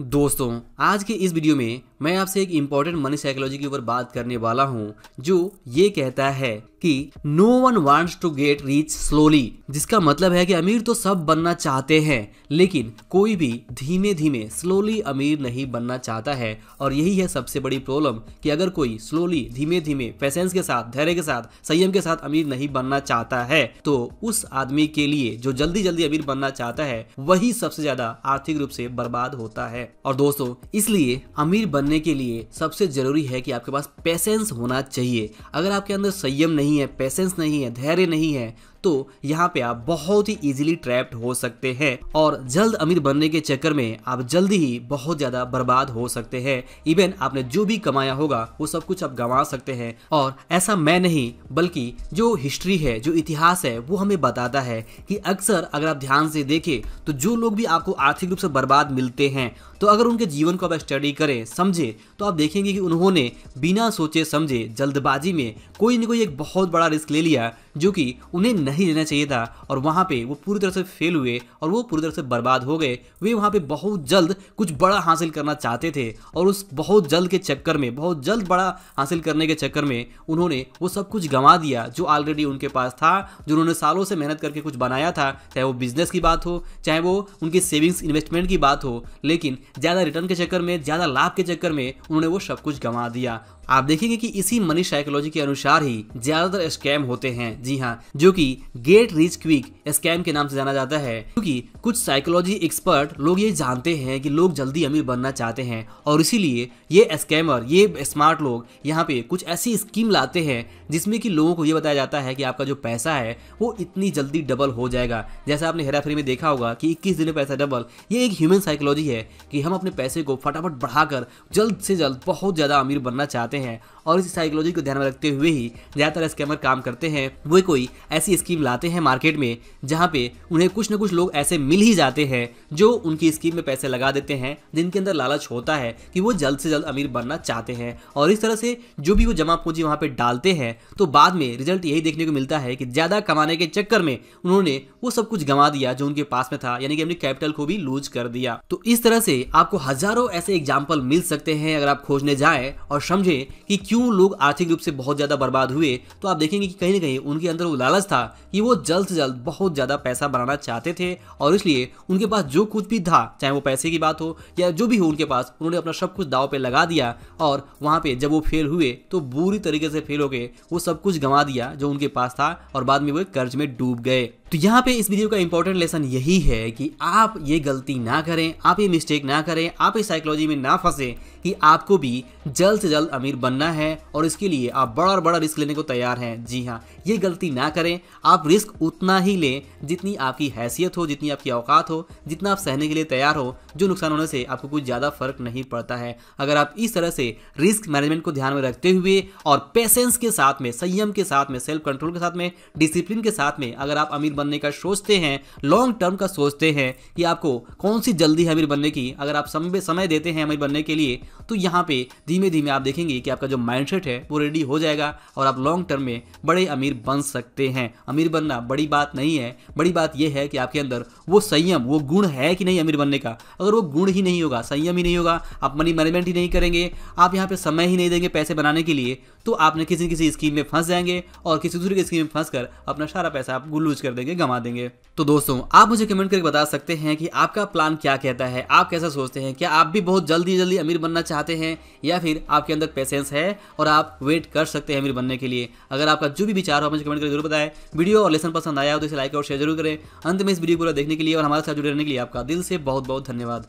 दोस्तों आज के इस वीडियो में मैं आपसे एक इम्पोर्टेंट मनी साइकोलॉजी के ऊपर बात करने वाला हूँ जो ये कहता है कि no one wants to get rich slowly जिसका मतलब है कि अमीर तो सब बनना चाहते हैं लेकिन कोई भी धीमे धीमे स्लोली अमीर नहीं बनना चाहता है और यही है सबसे बड़ी प्रॉब्लम कि अगर कोई स्लोली धीमे धीमे पैसेंस के साथ धैर्य के साथ संयम के साथ अमीर नहीं बनना चाहता है तो उस आदमी के लिए जो जल्दी जल्दी अमीर बनना चाहता है वही सबसे ज्यादा आर्थिक रूप से बर्बाद होता है और दोस्तों इसलिए अमीर बनने करने के लिए सबसे ज़रूरी है कि आपके पास पेशेंस होना चाहिए अगर आपके अंदर संयम नहीं है पेशेंस नहीं है धैर्य नहीं है तो यहाँ पे आप बहुत ही इजीली ट्रैप्ड हो सकते हैं और जल्द अमीर बनने के चक्कर में आप जल्दी ही बहुत ज़्यादा बर्बाद हो सकते हैं इवन आपने जो भी कमाया होगा वो सब कुछ आप गंवा सकते हैं और ऐसा मैं नहीं बल्कि जो हिस्ट्री है जो इतिहास है वो हमें बताता है कि अक्सर अगर आप ध्यान से देखें तो जो लोग भी आपको आर्थिक रूप से बर्बाद मिलते हैं तो अगर उनके जीवन को आप स्टडी करें समझें तो आप देखेंगे कि उन्होंने बिना सोचे समझे जल्दबाजी में कोई ना कोई एक बहुत बड़ा रिस्क ले लिया जो कि उन्हें नहीं लेना चाहिए था और वहाँ पर वो पूरी तरह से फेल हुए और वो पूरी तरह से बर्बाद हो गए वे वहाँ पर बहुत जल्द कुछ बड़ा हासिल करना चाहते थे और उस बहुत जल्द के चक्कर में बहुत जल्द बड़ा हासिल करने के चक्कर में उन्होंने वो सब कुछ गंवा दिया जो ऑलरेडी उनके पास था जो उन्होंने सालों से मेहनत करके कुछ बनाया था चाहे वो बिजनेस की बात हो चाहे वो उनकी सेविंग्स इन्वेस्टमेंट की बात हो लेकिन ज़्यादा रिटर्न के चक्कर में ज़्यादा लाभ के चक्कर में उन्होंने वो सब कुछ गंवा दिया आप देखेंगे कि इसी मनी साइकोलॉजी के अनुसार ही ज्यादातर स्कैम होते हैं जी हाँ जो कि गेट रिच क्विक स्कैम के नाम से जाना जाता है क्योंकि कुछ साइकोलॉजी एक्सपर्ट लोग ये जानते हैं कि लोग जल्दी अमीर बनना चाहते हैं और इसीलिए ये स्कैमर ये स्मार्ट लोग यहाँ पे कुछ ऐसी स्कीम लाते हैं जिसमें कि लोगों को ये बताया जाता है कि आपका जो पैसा है वो इतनी जल्दी डबल हो जाएगा जैसे आपने हेराफेरी में देखा होगा कि इक्कीस दिन में पैसा डबल ये एक ह्यूमन साइकोलॉजी है कि हम अपने पैसे को फटाफट बढ़ाकर जल्द से जल्द बहुत ज़्यादा अमीर बनना चाहते हैं हैं और इस साइकोलॉजी को ध्यान में रखते हुए ही ज़्यादातर स्कैमर काम करते हैं वो कोई ऐसी स्कीम लाते हैं मार्केट में जहाँ पे उन्हें कुछ ना कुछ लोग ऐसे मिल ही जाते हैं जो उनकी स्कीम में पैसे लगा देते हैं जिनके अंदर लालच होता है कि वो जल्द से जल्द अमीर बनना चाहते हैं और इस तरह से जो भी वो जमा पूंजी वहाँ पर डालते हैं तो बाद में रिजल्ट यही देखने को मिलता है कि ज़्यादा कमाने के चक्कर में उन्होंने वो सब कुछ गंवा दिया जो उनके पास में था यानी कि अपने कैपिटल को भी लूज कर दिया तो इस तरह से आपको हजारों ऐसे एग्जाम्पल मिल सकते हैं अगर आप खोजने जाएं और समझें में कि क्यों लोग आर्थिक रूप से बहुत ज़्यादा बर्बाद हुए तो आप देखेंगे कि कहीं ना कहीं उनके अंदर वो लालच था कि वो जल्द से जल्द बहुत ज़्यादा पैसा बनाना चाहते थे और इसलिए उनके पास जो कुछ भी था चाहे वो पैसे की बात हो या जो भी हो उनके पास उन्होंने अपना सब कुछ दाव पर लगा दिया और वहाँ पर जब वो फेल हुए तो बुरी तरीके से फेल होकर वो सब कुछ गंवा दिया जो उनके पास था और बाद में वो कर्ज में डूब गए तो यहाँ पे इस वीडियो का इंपॉर्टेंट लेसन यही है कि आप ये गलती ना करें आप ये मिस्टेक ना करें आप इस साइकोलॉजी में ना फंसें कि आपको भी जल्द से जल्द अमीर बनना है और इसके लिए आप बड़ा और बड़ा रिस्क लेने को तैयार हैं जी हाँ ये गलती ना करें आप रिस्क उतना ही लें जितनी आपकी हैसियत हो जितनी आपकी औकात हो जितना आप सहने के लिए तैयार हो जो नुकसान होने से आपको कुछ ज़्यादा फर्क नहीं पड़ता है अगर आप इस तरह से रिस्क मैनेजमेंट को ध्यान में रखते हुए और पेशेंस के साथ में संयम के साथ में सेल्फ कंट्रोल के साथ में डिसिप्लिन के साथ में अगर आप अमीर बनने का सोचते हैं लॉन्ग टर्म का सोचते हैं कि आपको कौन सी जल्दी है अमीर बनने की अगर आप समय समय देते हैं अमीर बनने के लिए तो यहाँ पे धीमे धीमे आप देखेंगे कि आपका जो माइंडसेट है वो रेडी हो जाएगा और आप लॉन्ग टर्म में बड़े अमीर बन सकते हैं अमीर बनना बड़ी बात नहीं है बड़ी बात यह है कि आपके अंदर वो संयम वो गुण है कि नहीं अमीर बनने का अगर वो गुण ही नहीं होगा संयम ही नहीं होगा आप मनी मैनेजमेंट ही नहीं करेंगे आप यहाँ पे समय ही नहीं देंगे पैसे बनाने के लिए तो आपने किसी किसी स्कीम में फंस जाएंगे और किसी दूसरे की स्कीम में फंस अपना सारा पैसा आप लूज कर देंगे देंगे गंवा देंगे तो दोस्तों आप मुझे कमेंट करके बता सकते हैं कि आपका प्लान क्या कहता है आप कैसा सोचते हैं क्या आप भी बहुत जल्दी जल्दी अमीर बनना चाहते हैं या फिर आपके अंदर पेशेंस है और आप वेट कर सकते हैं अमीर बनने के लिए अगर आपका जो भी विचार हो मुझे कमेंट करके जरूर बताएं वीडियो और लेसन पसंद आया हो तो इसे लाइक और शेयर जरूर करें अंत में इस वीडियो को देखने के लिए और हमारे साथ जुड़े रहने के लिए आपका दिल से बहुत बहुत धन्यवाद